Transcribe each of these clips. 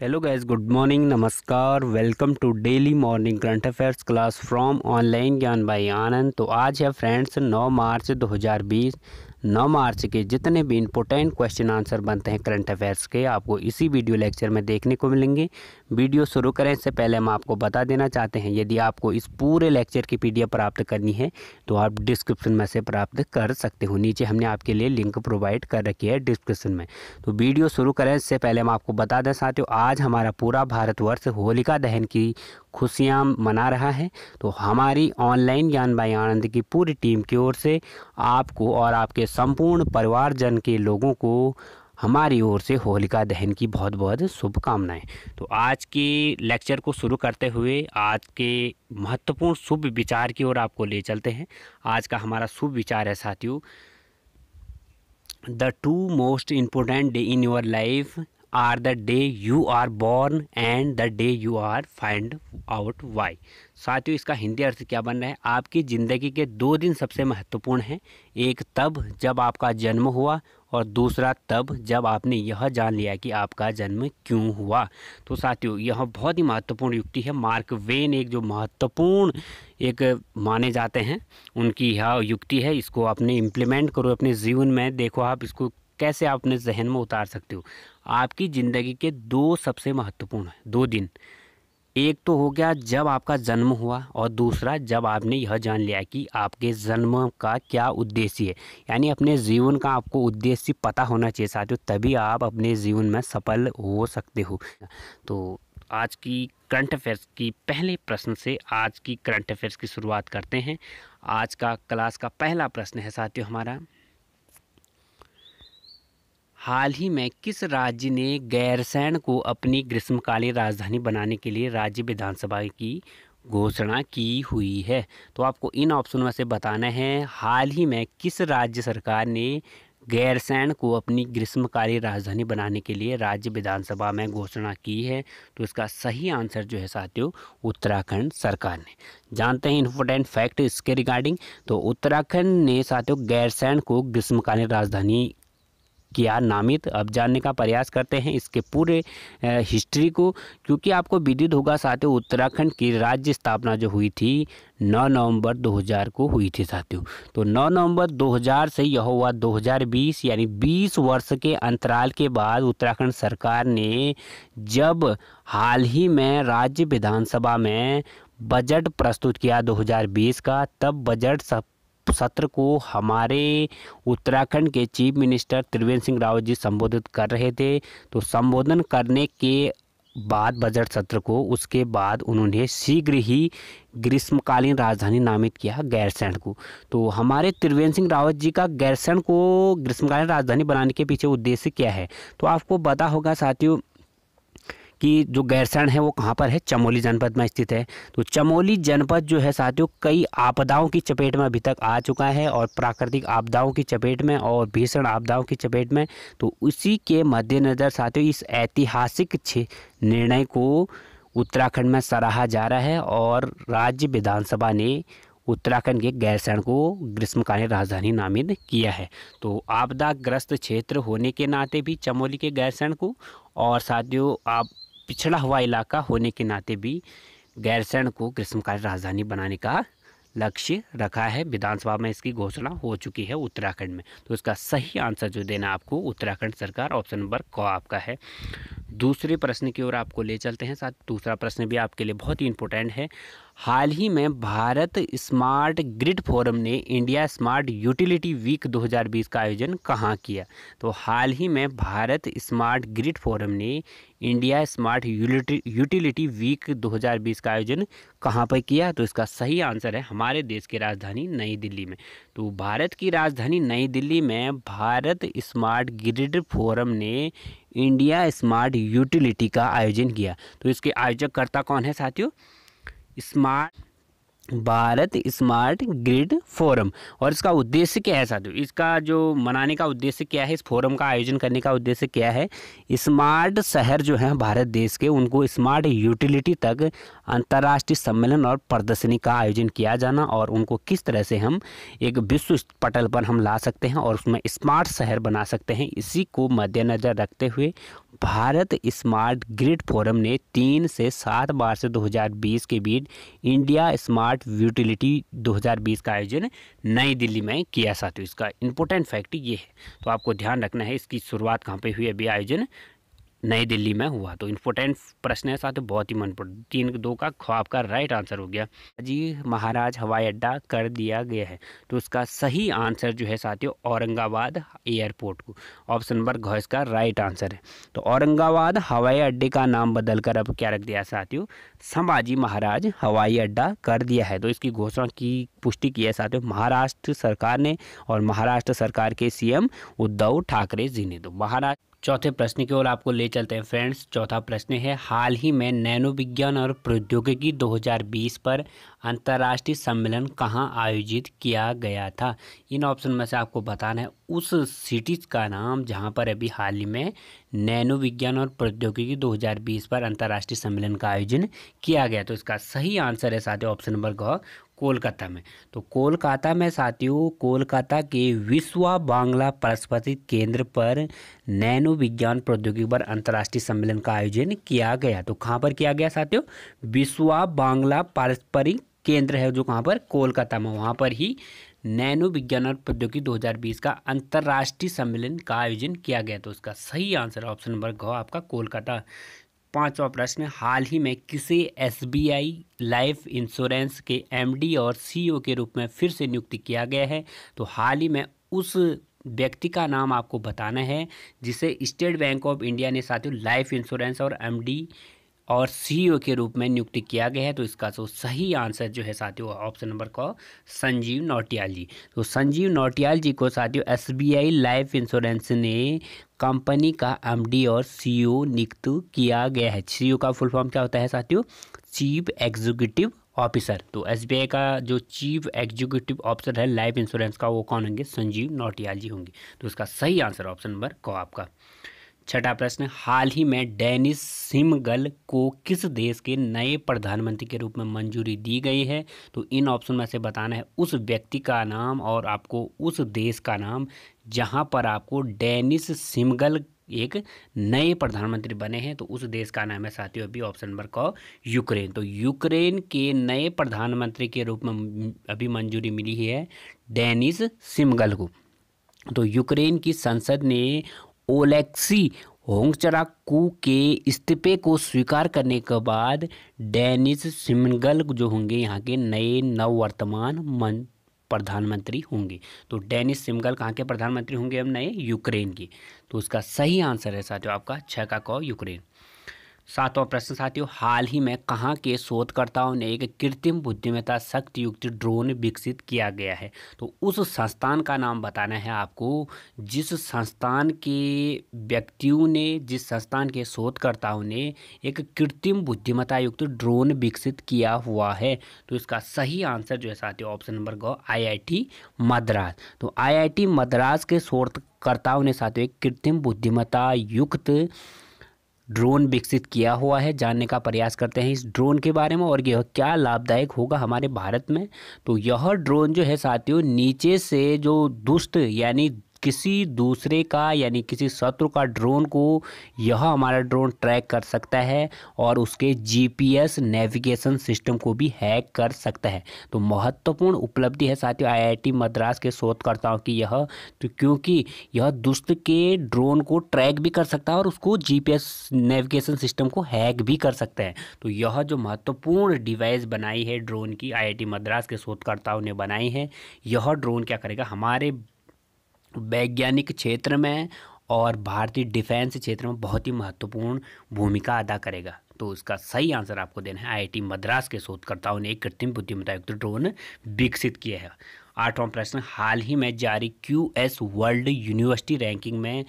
hello guys good morning नमस्कार welcome to daily morning current affairs class from online Gyan by Anand तो आज है friends 9 मार्च 2020 9 मार्च के जितने भी इम्पोर्टेंट क्वेश्चन आंसर बनते हैं करंट अफेयर्स के आपको इसी वीडियो लेक्चर में देखने को मिलेंगे वीडियो शुरू करें इससे पहले हम आपको बता देना चाहते हैं यदि आपको इस पूरे लेक्चर की पी प्राप्त करनी है तो आप डिस्क्रिप्शन में से प्राप्त कर सकते हो नीचे हमने आपके लिए लिंक प्रोवाइड कर रखी है डिस्क्रिप्शन में तो वीडियो शुरू करें इससे पहले हम आपको बता दें साथियों आज हमारा पूरा भारतवर्ष होलिका दहन की खुशियाँ मना रहा है तो हमारी ऑनलाइन ज्ञान बाई आनंद की पूरी टीम की ओर से आपको और आपके संपूर्ण परिवारजन के लोगों को हमारी ओर से होलिका दहन की बहुत बहुत शुभकामनाएं तो आज के लेक्चर को शुरू करते हुए आज के महत्वपूर्ण शुभ विचार की ओर आपको ले चलते हैं आज का हमारा शुभ विचार है साथियों the two most important day in your life are the day you are born and the day you are find out why साथियों इसका हिंदी अर्थ क्या बन रहा है आपकी ज़िंदगी के दो दिन सबसे महत्वपूर्ण हैं एक तब जब आपका जन्म हुआ और दूसरा तब जब आपने यह जान लिया कि आपका जन्म क्यों हुआ तो साथियों यह बहुत ही महत्वपूर्ण युक्ति है मार्क वेन एक जो महत्वपूर्ण एक माने जाते हैं उनकी यह युक्ति है इसको आपने इम्प्लीमेंट करो अपने जीवन में देखो आप इसको कैसे आप अपने जहन में उतार सकते हो आपकी ज़िंदगी के दो सबसे महत्वपूर्ण हैं दो दिन एक तो हो गया जब आपका जन्म हुआ और दूसरा जब आपने यह जान लिया कि आपके जन्म का क्या उद्देश्य है यानी अपने जीवन का आपको उद्देश्य पता होना चाहिए साथियों तभी आप अपने जीवन में सफल हो सकते हो तो आज की करंट अफेयर्स की पहले प्रश्न से आज की करंट अफेयर्स की शुरुआत करते हैं आज का क्लास का पहला प्रश्न है साथियों हमारा हाल ही में किस राज्य ने गैरसैन को अपनी ग्रीष्मकालीन राजधानी बनाने के लिए राज्य विधानसभा की घोषणा की हुई है तो आपको इन ऑप्शनों में से बताना है हाल ही में किस राज्य सरकार ने गैरसैन को अपनी ग्रीष्मकालीन राजधानी बनाने के लिए राज्य विधानसभा में घोषणा की है तो इसका सही आंसर जो है साथियों उत्तराखंड सरकार ने जानते हैं इंपॉर्टेंट फैक्ट इसके रिगार्डिंग तो उत्तराखंड ने साथियों गैरसैन को ग्रीष्मकालीन राजधानी किया नामित अब जानने का प्रयास करते हैं इसके पूरे हिस्ट्री को क्योंकि आपको विदित होगा साथियों उत्तराखंड की राज्य स्थापना जो हुई थी 9 नवंबर 2000 को हुई थी साथियों तो 9 नवंबर 2000 से यह हुआ 2020 यानी 20 वर्ष के अंतराल के बाद उत्तराखंड सरकार ने जब हाल ही में राज्य विधानसभा में बजट प्रस्तुत किया 2020 का तब बजट सब सत्र को हमारे उत्तराखंड के चीफ मिनिस्टर त्रिवेंद्र सिंह रावत जी संबोधित कर रहे थे तो संबोधन करने के बाद बजट सत्र को उसके बाद उन्होंने शीघ्र ही ग्रीष्मकालीन राजधानी नामित किया गैरसैंण को तो हमारे त्रिवेंद्र सिंह रावत जी का गैरसैंण को ग्रीष्मकालीन राजधानी बनाने के पीछे उद्देश्य क्या है तो आपको पता होगा साथियों कि जो गैरसैंण है वो कहाँ पर है चमोली जनपद में स्थित है तो चमोली जनपद जो है साथियों कई आपदाओं की चपेट में अभी तक आ चुका है और प्राकृतिक आपदाओं की चपेट में और भीषण आपदाओं की चपेट में तो उसी के मद्देनज़र साथियों इस ऐतिहासिक निर्णय को उत्तराखंड में सराहा जा रहा है और राज्य विधानसभा ने उत्तराखंड के गैरसैंण को ग्रीष्मकालीन राजधानी नामित किया है तो आपदाग्रस्त क्षेत्र होने के नाते भी चमोली के गैरसैंण को और साथियों आप पिछड़ा हुआ इलाका होने के नाते भी गैरसैंण को ग्रीष्मकालीन राजधानी बनाने का लक्ष्य रखा है विधानसभा में इसकी घोषणा हो चुकी है उत्तराखंड में तो इसका सही आंसर जो देना आपको उत्तराखंड सरकार ऑप्शन नंबर क आपका है दूसरे प्रश्न की ओर आपको ले चलते हैं साथ दूसरा प्रश्न भी आपके लिए बहुत ही इंपॉर्टेंट है हाल ही में भारत स्मार्ट ग्रिड फोरम ने इंडिया स्मार्ट यूटिलिटी वीक 2020 का आयोजन कहाँ किया तो हाल ही में भारत स्मार्ट ग्रिड फोरम ने इंडिया स्मार्ट यूटिलिटी वीक 2020 का आयोजन कहाँ पर किया तो इसका सही आंसर है हमारे देश की राजधानी नई दिल्ली में तो भारत की राजधानी नई दिल्ली में भारत स्मार्ट ग्रिड फोरम ने इंडिया स्मार्ट यूटिलिटी का आयोजन किया तो इसके आयोजककर्ता कौन है साथियों smart Bharat smart grid forum और इसका उद्देश्य क्या है साधु इसका जो मनाने का उद्देश्य क्या है इस फोरम का आयोजन करने का उद्देश्य क्या है स्मार्ट शहर जो हैं भारत देश के उनको स्मार्ट यूटिलिटी तक अंतर्राष्ट्रीय सम्मेलन और प्रदर्शनी का आयोजन किया जाना और उनको किस तरह से हम एक विश्व पटल पर हम ला सकते हैं और उसमें स्मार्ट शहर बना सकते हैं इसी को मद्देनज़र रखते हुए भारत स्मार्ट ग्रिड फोरम ने तीन से सात मार्च 2020 के बीच इंडिया स्मार्ट यूटिलिटी 2020 का आयोजन नई दिल्ली में किया साथियों इसका इंपॉर्टेंट फैक्ट ये है तो आपको ध्यान रखना है इसकी शुरुआत कहाँ पे हुई अभी आयोजन नई दिल्ली में हुआ तो इम्पोर्टेंट प्रश्न है साथ बहुत ही महत्वपूर्ण तीन दो का ख्वाब का राइट आंसर हो गया जी महाराज हवाई अड्डा कर दिया गया है तो उसका सही आंसर जो है साथियों औरंगाबाद एयरपोर्ट को ऑप्शन नंबर घ इसका राइट आंसर है तो औरंगाबाद हवाई अड्डे का नाम बदलकर अब क्या रख दिया साथियों समाजी महाराज हवाई अड्डा कर दिया है तो इसकी घोषणा की पुष्टि की है साथियों महाराष्ट्र सरकार ने और महाराष्ट्र सरकार के सी उद्धव ठाकरे जी ने तो महाराष्ट्र चौथे प्रश्न की ओर आपको ले चलते हैं फ्रेंड्स चौथा प्रश्न है हाल ही में नैनो विज्ञान और प्रौद्योगिकी 2020 पर अंतर्राष्ट्रीय सम्मेलन कहाँ आयोजित किया गया था इन ऑप्शन में से आपको बताना है उस सिटीज़ का नाम जहाँ पर अभी हाल ही में नैनो विज्ञान और प्रौद्योगिकी 2020 पर अंतर्राष्ट्रीय सम्मेलन का आयोजन किया गया तो इसका सही आंसर है साथ ऑप्शन नंबर ग कोलकाता में तो कोलकाता में साथियों कोलकाता के विश्वा बांग्ला परस्पति केंद्र पर नैनो विज्ञान प्रौद्योगिकी पर अंतर्राष्ट्रीय सम्मेलन का आयोजन किया गया तो कहाँ पर किया गया साथियों विश्वा बांग्ला पारस्परिक केंद्र है जो कहाँ पर कोलकाता में वहाँ पर ही नैनो विज्ञान और प्रौद्योगिकी 2020 का अंतर्राष्ट्रीय सम्मेलन का आयोजन किया गया तो उसका सही आंसर ऑप्शन नंबर घ आपका कोलकाता पांचवा प्रश्न हाल ही में किसे एसबीआई लाइफ इंश्योरेंस के एमडी और सीईओ के रूप में फिर से नियुक्त किया गया है तो हाल ही में उस व्यक्ति का नाम आपको बताना है जिसे स्टेट बैंक ऑफ इंडिया ने साथियों लाइफ इंश्योरेंस और एमडी और सीईओ e के रूप में नियुक्त किया गया है तो इसका जो तो सही आंसर जो है साथियों ऑप्शन नंबर को संजीव नौटियाल जी तो संजीव नौटियाल जी को साथियों एसबीआई लाइफ इंश्योरेंस ने कंपनी का एमडी और सीईओ e नियुक्त किया गया है सीईओ e का फुल फॉर्म क्या होता है साथियों चीफ एग्जीक्यूटिव ऑफिसर तो एस का जो चीफ एग्जीक्यूटिव ऑफिसर है लाइफ इंश्योरेंस का वो कौन होंगे संजीव नौटियाल जी होंगे तो इसका सही आंसर ऑप्शन नंबर को आपका छठा प्रश्न हाल ही में डेनिस सिमगल को किस देश के नए प्रधानमंत्री के रूप में मंजूरी दी गई है तो इन ऑप्शन में से बताना है उस व्यक्ति का नाम और आपको उस देश का नाम जहां पर आपको डेनिस सिमगल एक नए प्रधानमंत्री बने हैं तो उस देश का नाम है साथियों अभी ऑप्शन नंबर कहो यूक्रेन तो यूक्रेन के नए प्रधानमंत्री के रूप में अभी मंजूरी मिली है डेनिस सिमगल को तो यूक्रेन की संसद ने ओलेक्सी होंगचराकू के इस्तीफे को स्वीकार करने के बाद डेनिस सिमगल जो होंगे यहाँ के नए नववर्तमान मन प्रधानमंत्री होंगे तो डेनिस सिमगल कहाँ के प्रधानमंत्री होंगे अब नए यूक्रेन के तो उसका सही आंसर है साथियों आपका छः का कौ यूक्रेन सातवां प्रश्न साथियों हाल ही में कहाँ के शोधकर्ताओं ने एक कृत्रिम बुद्धिमत्ता शक्ति युक्त ड्रोन विकसित किया गया है तो उस संस्थान का नाम बताना है आपको जिस संस्थान के व्यक्तियों ने जिस संस्थान के शोधकर्ताओं ने एक कृत्रिम बुद्धिमत्ता युक्त ड्रोन विकसित किया हुआ है तो इसका सही आंसर जो है साथियों option number I I Madras तो आई मद्रास के शोधकर्ताओं ने साथियों एक कृत्रिम बुद्धिमत्ता युक्त ड्रोन विकसित किया हुआ है जानने का प्रयास करते हैं इस ड्रोन के बारे में और यह क्या लाभदायक होगा हमारे भारत में तो यह ड्रोन जो है साथियों नीचे से जो दुष्ट यानी किसी दूसरे का यानी किसी शत्रु का ड्रोन को यह हमारा ड्रोन ट्रैक कर सकता है और उसके जीपीएस नेविगेशन सिस्टम को भी हैक कर सकता है तो महत्वपूर्ण उपलब्धि है साथियों आईआईटी मद्रास के शोधकर्ताओं की यह तो क्योंकि यह दुष्ट के ड्रोन को ट्रैक भी कर सकता है और उसको जीपीएस नेविगेशन सिस्टम को हैक भी कर सकता है तो यह जो महत्वपूर्ण डिवाइस बनाई है ड्रोन की आई मद्रास के शोधकर्ताओं ने बनाई है यह ड्रोन क्या करेगा हमारे वैज्ञानिक क्षेत्र में और भारतीय डिफेंस क्षेत्र में बहुत ही महत्वपूर्ण भूमिका अदा करेगा तो उसका सही आंसर आपको देना है आईआईटी मद्रास के शोधकर्ताओं ने एक कृत्रिम बुद्धिमत्ता युक्त ड्रोन विकसित किया है आठवां प्रश्न हाल ही में जारी Q S world university ranking में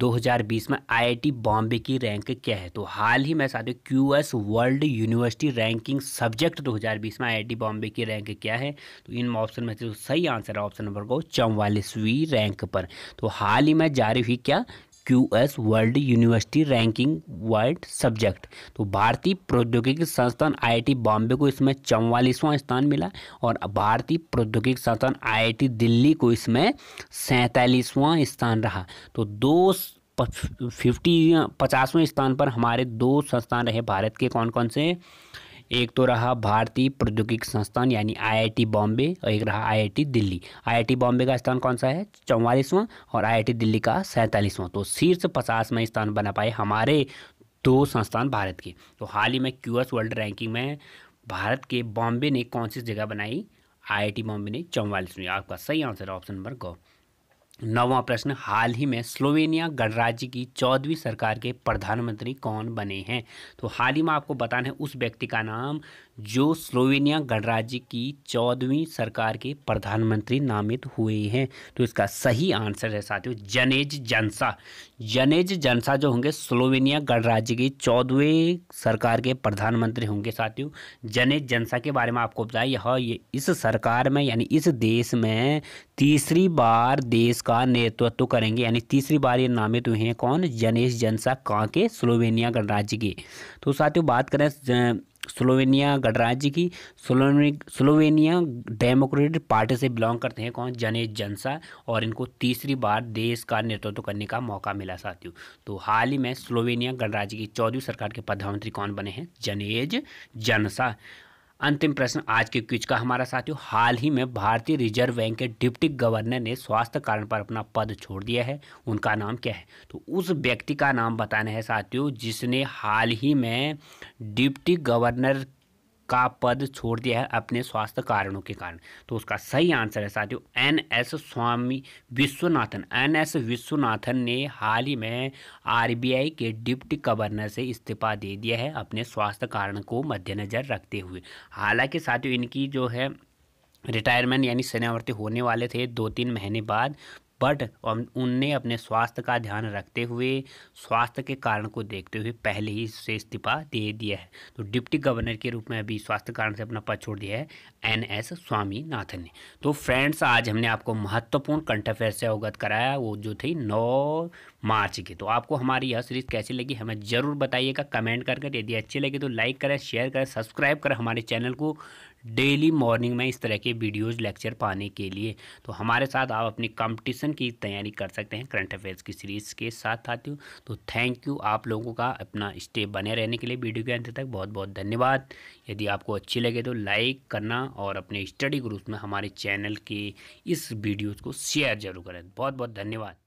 2020 में आईआईटी बॉम्बे की रैंक क्या है तो हाल ही में साथियों Q S world university ranking subject 2020 में आईआईटी बॉम्बे की रैंक क्या है तो इन ऑप्शन में से सही आंसर है ऑप्शन नंबर को चौवालीसवीं रैंक पर तो हाल ही में जारी हुई क्या Q S world university ranking wide subject तो भारतीय प्रौद्योगिकी संस्थान आईआईटी बॉम्बे को इसमें चौवालीसवां स्थान मिला और भारतीय प्रौद्योगिकी संस्थान आईआईटी दिल्ली को इसमें सैंतालीसवां स्थान रहा तो दो फिफ्टी पचासवें स्थान पर हमारे दो संस्थान रहे भारत के कौन कौन से एक तो रहा भारतीय प्रौद्योगिक संस्थान यानी आईआईटी बॉम्बे और एक रहा आईआईटी दिल्ली आईआईटी बॉम्बे का स्थान कौन सा है चौवालीसवां और आईआईटी दिल्ली का सैंतालीसवां तो शीर्ष पचासवें स्थान बना पाए हमारे दो संस्थान भारत के तो हाल ही में क्यूएस वर्ल्ड रैंकिंग में भारत के बॉम्बे ने कौन सी जगह बनाई टी बॉम्बे ने चौवालीसवीं आपका सही आंसर ऑप्शन नंबर गौ नौवा प्रश्न हाल ही में स्लोवेनिया गणराज्य की चौदहवीं सरकार के प्रधानमंत्री कौन बने हैं तो हाल ही में आपको बताना है उस व्यक्ति का नाम जो स्लोवेनिया गणराज्य की चौदहवीं सरकार के प्रधानमंत्री नामित हुए हैं तो इसका सही आंसर है साथियों जनेज जनसा जनेज जनसा जो होंगे स्लोवेनिया गणराज्य के चौदहवें सरकार के प्रधानमंत्री होंगे साथियों जनेज जनसा के बारे में आपको बताया हाँ, यह ये इस सरकार में यानी इस देश में तीसरी बार देश का नेतृत्व करेंगे यानी तीसरी बार ये नामित हुए हैं कौन जनेश जनसा कहाँ के स्लोवेनिया गणराज्य के तो साथियों बात करें स्लोवेनिया गणराज्य की स्लोवेनिया डेमोक्रेटिक पार्टी से बिलोंग करते हैं कौन जने जनसा और इनको तीसरी बार देश का नेतृत्व करने का मौका मिला साथियों तो हाल ही में स्लोवेनिया गणराज्य की चौदहवीं सरकार के प्रधानमंत्री कौन बने हैं जनेज जनसा अंतिम प्रश्न आज के क्विज का हमारा साथियों हाल ही में भारतीय रिजर्व बैंक के डिप्टी गवर्नर ने स्वास्थ्य कारण पर अपना पद छोड़ दिया है उनका नाम क्या है तो उस व्यक्ति का नाम बताना है साथियों जिसने हाल ही में डिप्टी गवर्नर का पद छोड़ दिया है अपने स्वास्थ्य कारणों के कारण तो उसका सही आंसर है साथियों N S Swami Vishwanathan N S Vishwanathan ने हाल ही में आरबीआई के डिप्टी गवर्नर से इस्तीफा दे दिया है अपने स्वास्थ्य कारण को मद्देनज़र रखते हुए हालांकि साथियों इनकी जो है रिटायरमेंट यानी सेनावर्ती होने वाले थे दो तीन महीने बाद बट उनने अपने स्वास्थ्य का ध्यान रखते हुए स्वास्थ्य के कारण को देखते हुए पहले ही से इस्तीफा दे दिया है तो डिप्टी गवर्नर के रूप में अभी स्वास्थ्य कारण से अपना पद छोड़ दिया है एन एस स्वामीनाथन ने तो फ्रेंड्स आज हमने आपको महत्वपूर्ण कंठ अफेयर से अवगत कराया वो जो थी नौ मार्च की तो आपको हमारी यह सीरीज कैसी लगी हमें ज़रूर बताइएगा कमेंट करके यदि अच्छी लगी तो लाइक करें शेयर करें सब्सक्राइब करें हमारे चैनल को डेली मॉर्निंग में इस तरह के वीडियोज़ लेक्चर पाने के लिए तो हमारे साथ आप अपनी कंपटीशन की तैयारी कर सकते हैं करंट अफेयर्स की सीरीज़ के साथ साथियों तो थैंक यू आप लोगों का अपना स्टे बने रहने के लिए वीडियो के अंत तक बहुत बहुत धन्यवाद यदि आपको अच्छी लगे तो लाइक करना और अपने स्टडी ग्रुप में हमारे चैनल के इस वीडियोज़ को शेयर जरूर करें बहुत बहुत धन्यवाद